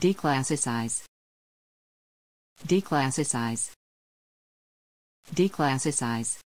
Declassicize. Declassicize. Declassicize.